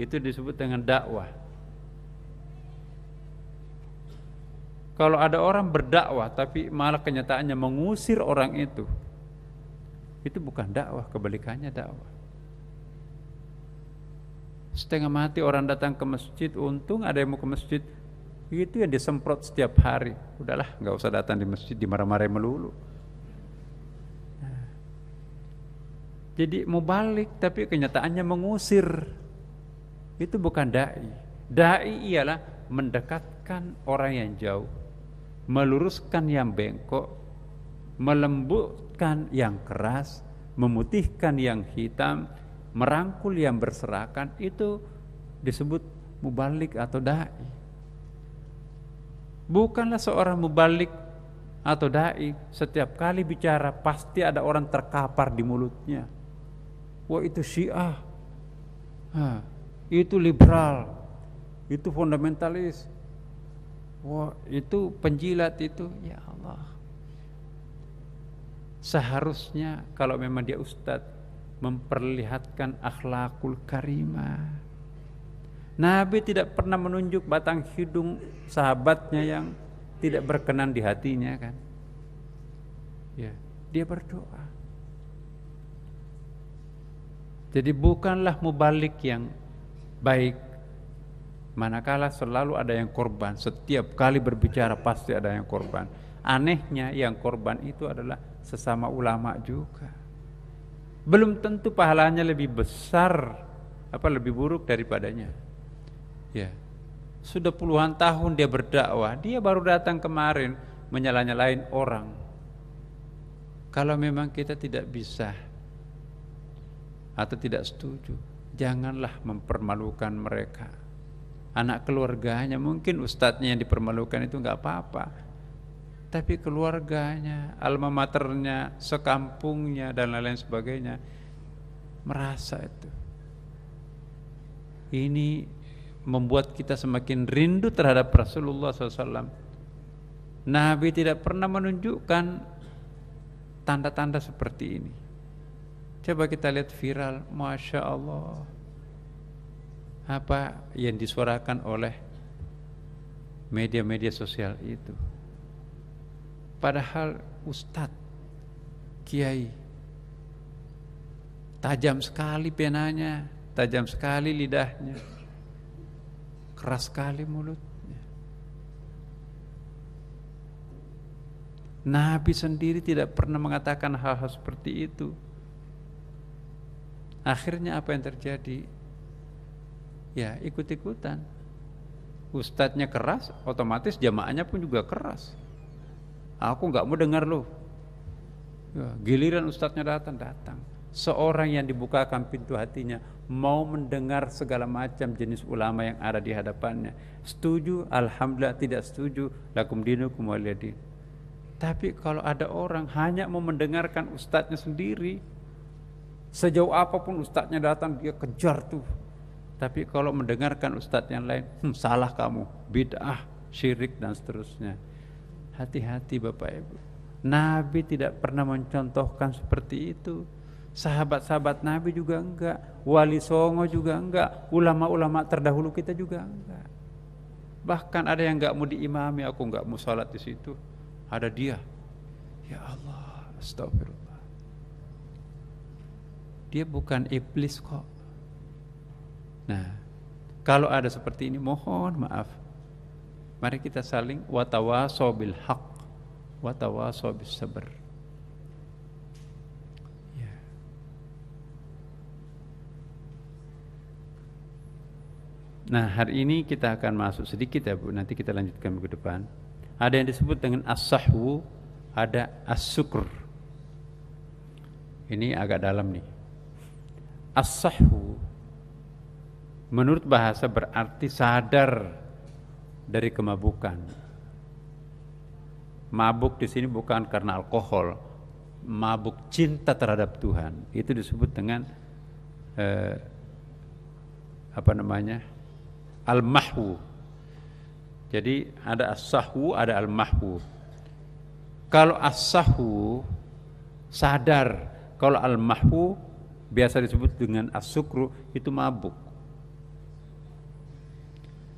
A: itu disebut dengan dakwah kalau ada orang berdakwah tapi malah kenyataannya mengusir orang itu itu bukan dakwah kebalikannya dakwah setengah mati orang datang ke masjid untung ada yang mau ke masjid itu yang disemprot setiap hari udahlah nggak usah datang di masjid dimarah-marahin melulu nah. jadi mau balik tapi kenyataannya mengusir itu bukan dai dai ialah mendekatkan orang yang jauh meluruskan yang bengkok melembutkan yang keras memutihkan yang hitam merangkul yang berserakan itu disebut mubalik atau dai. Bukanlah seorang mubalik atau dai setiap kali bicara pasti ada orang terkapar di mulutnya. Wah itu Syiah. Hah, itu liberal. Itu fundamentalis. Wah, itu penjilat itu. Ya Allah. Seharusnya kalau memang dia ustadz memperlihatkan akhlakul karimah. Nabi tidak pernah menunjuk batang hidung sahabatnya yang tidak berkenan di hatinya kan. Ya, dia berdoa. Jadi bukanlah mubalik yang baik manakala selalu ada yang korban, setiap kali berbicara pasti ada yang korban. Anehnya yang korban itu adalah sesama ulama juga belum tentu pahalanya lebih besar apa lebih buruk daripadanya. Ya. Sudah puluhan tahun dia berdakwah, dia baru datang kemarin menyala-nyalain orang. Kalau memang kita tidak bisa atau tidak setuju, janganlah mempermalukan mereka. Anak keluarganya mungkin ustadznya yang dipermalukan itu nggak apa-apa tapi keluarganya, alma maternya, sekampungnya dan lain-lain sebagainya merasa itu. Ini membuat kita semakin rindu terhadap Rasulullah SAW. Nabi tidak pernah menunjukkan tanda-tanda seperti ini. Coba kita lihat viral, masya Allah. Apa yang disuarakan oleh media-media sosial itu? Padahal ustadz, kiai, tajam sekali penanya, tajam sekali lidahnya, keras sekali mulutnya. Nabi sendiri tidak pernah mengatakan hal-hal seperti itu. Akhirnya apa yang terjadi? Ya ikut-ikutan. Ustadznya keras, otomatis jamaahnya pun juga keras aku nggak mau dengar lu ya, giliran ustadznya datang datang seorang yang dibukakan pintu hatinya mau mendengar segala macam jenis ulama yang ada di hadapannya setuju alhamdulillah tidak setuju lakum dinukum waliyadin tapi kalau ada orang hanya mau mendengarkan ustadznya sendiri sejauh apapun ustadznya datang dia kejar tuh tapi kalau mendengarkan ustadz yang lain hmm, salah kamu bid'ah syirik dan seterusnya Hati-hati Bapak Ibu. Nabi tidak pernah mencontohkan seperti itu. Sahabat-sahabat Nabi juga enggak. Wali Songo juga enggak. Ulama-ulama terdahulu kita juga enggak. Bahkan ada yang enggak mau diimami, aku enggak mau sholat di situ. Ada dia. Ya Allah, astagfirullah. Dia bukan iblis kok. Nah, kalau ada seperti ini mohon maaf Mari kita saling watawaso bil haq, watawaso bis sabar. Ya. Nah hari ini kita akan masuk sedikit ya Bu, nanti kita lanjutkan minggu depan. Ada yang disebut dengan as-sahwu, ada as Ini agak dalam nih. As-sahwu menurut bahasa berarti sadar dari kemabukan. Mabuk di sini bukan karena alkohol, mabuk cinta terhadap Tuhan. Itu disebut dengan eh, apa namanya? Al-mahwu. Jadi ada as ada al-mahwu. Kalau as sadar, kalau al-mahwu biasa disebut dengan as itu mabuk.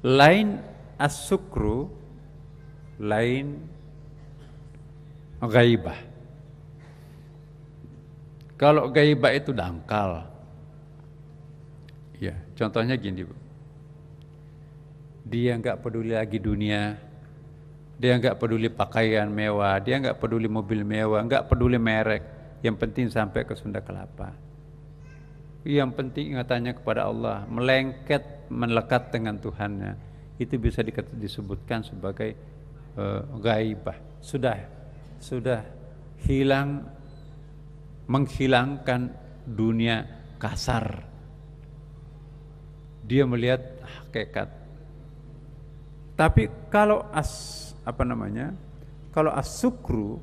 A: Lain asukru lain gaibah. Kalau gaibah itu dangkal. Ya, contohnya gini, Bu. Dia nggak peduli lagi dunia, dia nggak peduli pakaian mewah, dia nggak peduli mobil mewah, nggak peduli merek. Yang penting sampai ke Sunda Kelapa. Yang penting ingatannya kepada Allah, melengket, melekat dengan Tuhannya itu bisa disebutkan sebagai uh, eh, gaibah sudah sudah hilang menghilangkan dunia kasar dia melihat ah, hakikat tapi kalau as apa namanya kalau asukru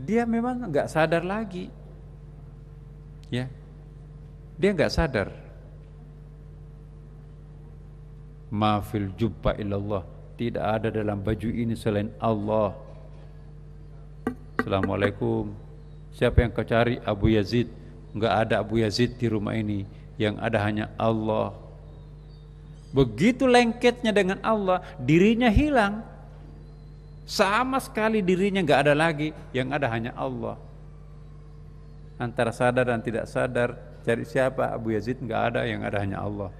A: dia memang nggak sadar lagi ya dia nggak sadar ma fil jubba illallah tidak ada dalam baju ini selain Allah Assalamualaikum siapa yang kau cari Abu Yazid enggak ada Abu Yazid di rumah ini yang ada hanya Allah begitu lengketnya dengan Allah dirinya hilang sama sekali dirinya enggak ada lagi yang ada hanya Allah antara sadar dan tidak sadar cari siapa Abu Yazid enggak ada yang ada hanya Allah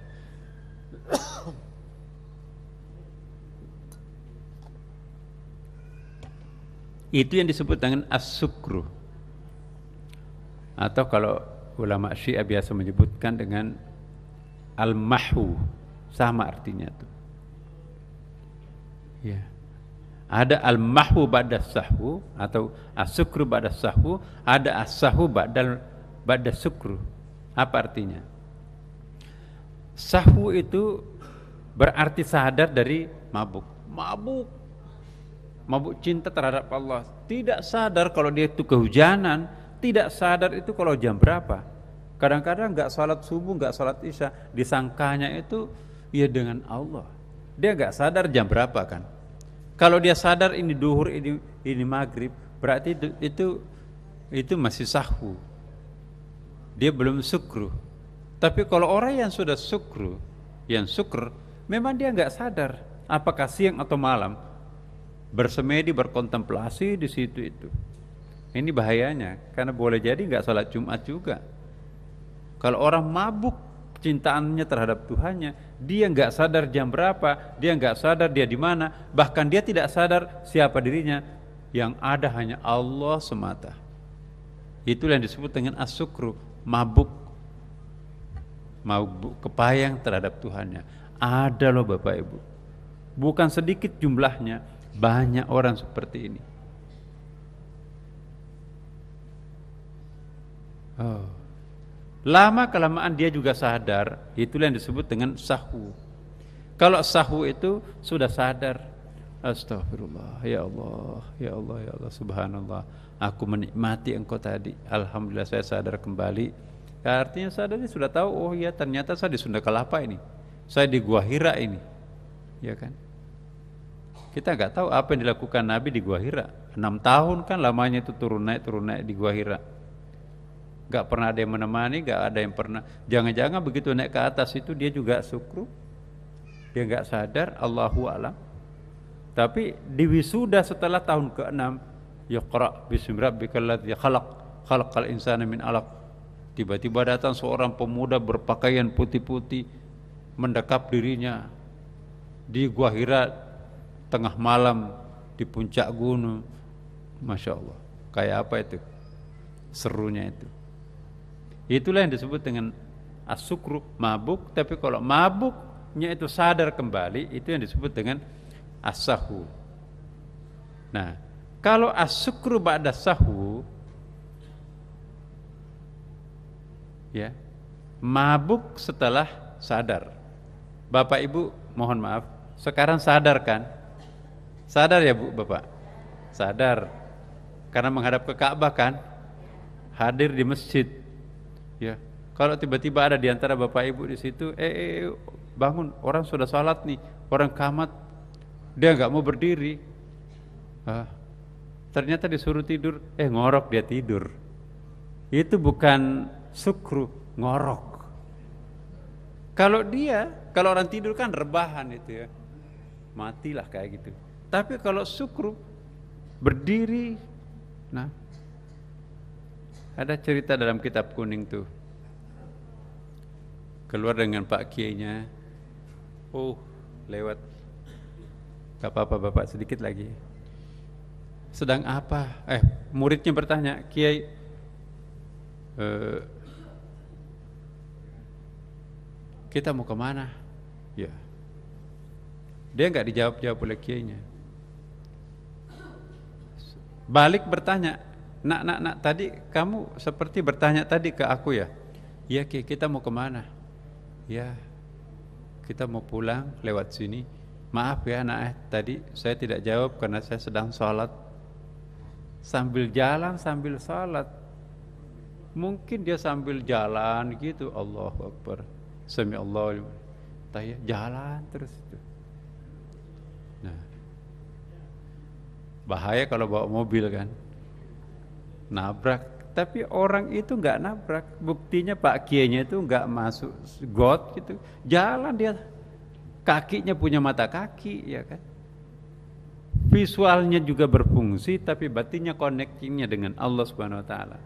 A: Itu yang disebut dengan as-sukru. Atau kalau ulama Syiah biasa menyebutkan dengan al-mahu. Sama artinya itu. Ya. Ada al-mahu ba'da sahu atau as-sukru ba'da sahu ada as sahu pada ba'da sukru. Apa artinya? sahu itu berarti sadar dari mabuk. Mabuk mabuk cinta terhadap Allah, tidak sadar kalau dia itu kehujanan, tidak sadar itu kalau jam berapa. Kadang-kadang nggak -kadang salat subuh, nggak salat isya, disangkanya itu ya dengan Allah. Dia nggak sadar jam berapa kan. Kalau dia sadar ini duhur, ini ini maghrib, berarti itu itu, itu masih sahu Dia belum sukru. Tapi kalau orang yang sudah sukru, yang syukur, memang dia nggak sadar apakah siang atau malam bersemedi, berkontemplasi di situ itu. Ini bahayanya, karena boleh jadi nggak sholat Jumat juga. Kalau orang mabuk cintaannya terhadap Tuhannya, dia nggak sadar jam berapa, dia nggak sadar dia di mana, bahkan dia tidak sadar siapa dirinya. Yang ada hanya Allah semata. Itulah yang disebut dengan asukru, mabuk, mabuk kepayang terhadap Tuhannya. Ada loh Bapak Ibu, bukan sedikit jumlahnya, banyak orang seperti ini. Oh. Lama kelamaan dia juga sadar, itulah yang disebut dengan sahu. Kalau sahu itu sudah sadar. Astagfirullah, ya Allah, ya Allah, ya Allah, subhanallah. Aku menikmati engkau tadi. Alhamdulillah saya sadar kembali. Ya, artinya sadar ini sudah tahu, oh ya ternyata saya di Sunda Kelapa ini. Saya di Gua Hira ini. Ya kan? Kita nggak tahu apa yang dilakukan Nabi di Gua Hira. Enam tahun kan lamanya itu turun naik turun naik di Gua Hira. Gak pernah ada yang menemani, gak ada yang pernah. Jangan-jangan begitu naik ke atas itu dia juga sukru. Dia nggak sadar, Allahu alam. Tapi di wisuda setelah tahun ke-6, Yaqra bismi rabbikal ladzi khalaq, khalaqal insana min alaq. Tiba-tiba datang seorang pemuda berpakaian putih-putih mendekap dirinya di gua Hira tengah malam di puncak gunung. Masya Allah. Kayak apa itu? Serunya itu. Itulah yang disebut dengan asukru, mabuk. Tapi kalau mabuknya itu sadar kembali, itu yang disebut dengan asahu. Nah, kalau asukru ba'da sahu, ya, mabuk setelah sadar. Bapak Ibu, mohon maaf, sekarang sadarkan Sadar ya Bu, Bapak? Sadar. Karena menghadap ke Ka'bah kan? Hadir di masjid. Ya. Kalau tiba-tiba ada di antara Bapak Ibu di situ, eh, eh, eh bangun, orang sudah salat nih, orang kamat, dia nggak mau berdiri. Ah, ternyata disuruh tidur, eh ngorok dia tidur. Itu bukan sukru, ngorok. Kalau dia, kalau orang tidur kan rebahan itu ya. Matilah kayak gitu. Tapi kalau sukruk berdiri, nah ada cerita dalam kitab kuning tuh. Keluar dengan Pak Kiainya. Oh, lewat. Gak apa-apa Bapak, sedikit lagi. Sedang apa? Eh, muridnya bertanya, Kiai, eh, kita mau kemana? Ya. Dia nggak dijawab-jawab oleh kiainya. Balik bertanya, nak, nak, nak, tadi kamu seperti bertanya tadi ke aku ya? Ya, Ki, kita mau kemana? Ya, kita mau pulang lewat sini. Maaf ya nak eh, tadi saya tidak jawab karena saya sedang sholat. Sambil jalan, sambil sholat. Mungkin dia sambil jalan gitu, Allah Akbar. Sami Allah. jalan terus itu. Bahaya kalau bawa mobil kan. Nabrak. Tapi orang itu nggak nabrak. Buktinya Pak Kiainya itu nggak masuk got gitu. Jalan dia kakinya punya mata kaki ya kan visualnya juga berfungsi tapi batinnya connectingnya dengan Allah Subhanahu wa taala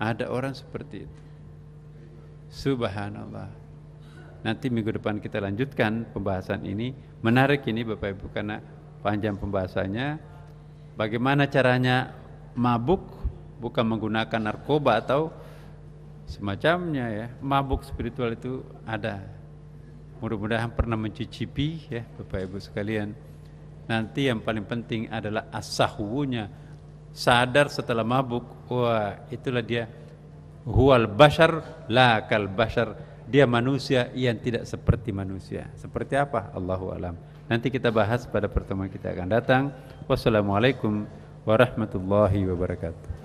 A: ada orang seperti itu subhanallah nanti minggu depan kita lanjutkan pembahasan ini menarik ini Bapak Ibu karena panjang pembahasannya Bagaimana caranya mabuk bukan menggunakan narkoba atau semacamnya ya. Mabuk spiritual itu ada. Mudah-mudahan pernah mencicipi ya Bapak Ibu sekalian. Nanti yang paling penting adalah asahwunya sadar setelah mabuk. Wah, itulah dia huwal bashar la kal bashar. Dia manusia yang tidak seperti manusia. Seperti apa? Allahu alam. Nanti kita bahas pada pertemuan kita akan datang. Wassalamualaikum warahmatullahi wabarakatuh.